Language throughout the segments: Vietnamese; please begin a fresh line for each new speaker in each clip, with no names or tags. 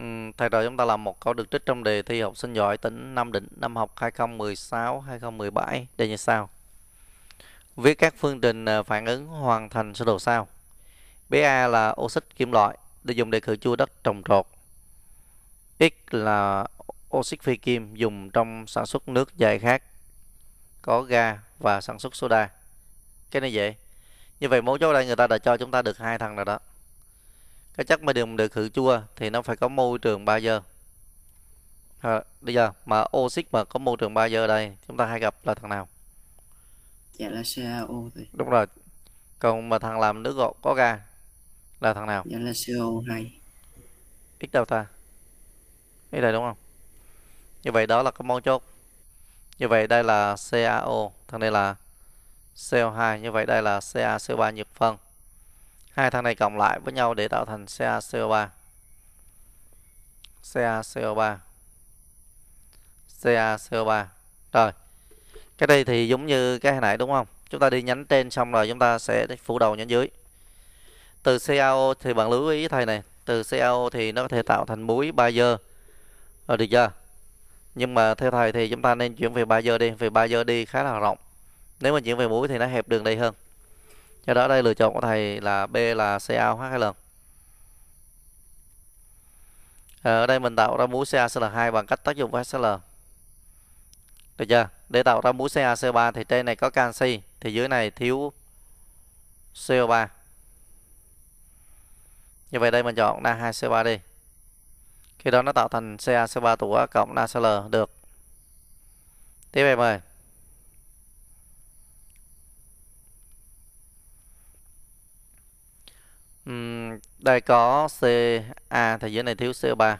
Ừ, thầy trò chúng ta làm một câu được trích trong đề thi học sinh giỏi tỉnh Nam Định năm học 2016-2017 đề như sau. Viết các phương trình à, phản ứng hoàn thành sơ đồ sau. BA là oxit kim loại để dùng để khử chua đất trồng trọt. X là oxit phi kim dùng trong sản xuất nước giải khác có ga và sản xuất soda. Cái này dễ. Như vậy mẫu dấu đây người ta đã cho chúng ta được hai thằng rồi đó cái chất đường được khử chua thì nó phải có môi trường 3 giờ à, bây giờ mà oxit mà có môi trường 3 giờ đây chúng ta hay gặp là thằng nào dạ là CaO thôi đúng rồi còn mà thằng làm nước gọt có ga là thằng nào dạ là CO2 ít x delta ý này đúng không như vậy đó là cái món chốt như vậy đây là CaO thằng này là CO2 như vậy đây là CaCO3 nhiệt phân hai thằng này cộng lại với nhau để tạo thành CaCO3 CaCO3 CaCO3 rồi cái đây thì giống như cái hồi nãy đúng không chúng ta đi nhánh trên xong rồi chúng ta sẽ phủ đầu nhánh dưới từ CaO thì bạn lưu ý thầy này từ CaO thì nó có thể tạo thành muối Ba Bayer rồi được chưa nhưng mà theo thầy thì chúng ta nên chuyển về Ba giờ đi vì Ba giờ đi khá là rộng nếu mà chuyển về muối thì nó hẹp đường đây hơn do đó đây lựa chọn của thầy là B là hai CaOHL ờ, ở đây mình tạo ra mũ CaCl2 bằng cách tác dụng với HCl được chưa để tạo ra mũ caco 3 thì trên này có canxi thì dưới này thiếu CO3 như vậy đây mình chọn Na 2 CO3 đi khi đó nó tạo thành CaCO3 tủa cộng NaCl được tiếp em ơi Đây có C CA thì dưới này thiếu CO3.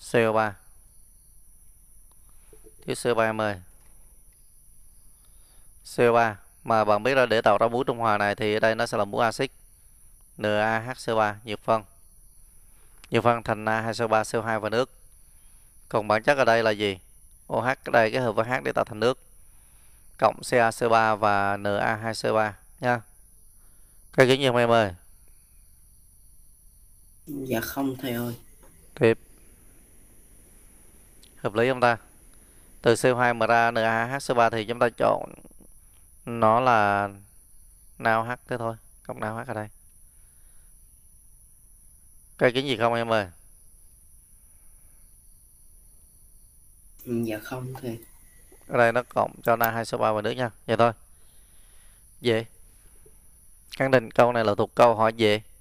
CO3. Thiếu CO30. CO3 mà bạn biết là để tạo ra muối trung hòa này thì ở đây nó sẽ là muối axit NaHCO3 nhiệt phân. Nhiệt phân thành Na2CO3 CO2 và nước. Còn bản chất ở đây là gì? OH ở đây cái hợp với H để tạo thành nước cộng CaC3 và Na2C3 nha. Cái kính nhận em ơi. Dạ không thầy ơi. Tiếp. Hợp lý không ta? Từ c 2 ra NaHC3 thì chúng ta chọn nó là NaOH thế thôi, cộng NaOH ở đây. Cái kính gì không em ơi? Dạ không thầy ở đây nó cộng cho ra hai số ba và nước nha vậy thôi về khẳng định câu này là thuộc câu hỏi về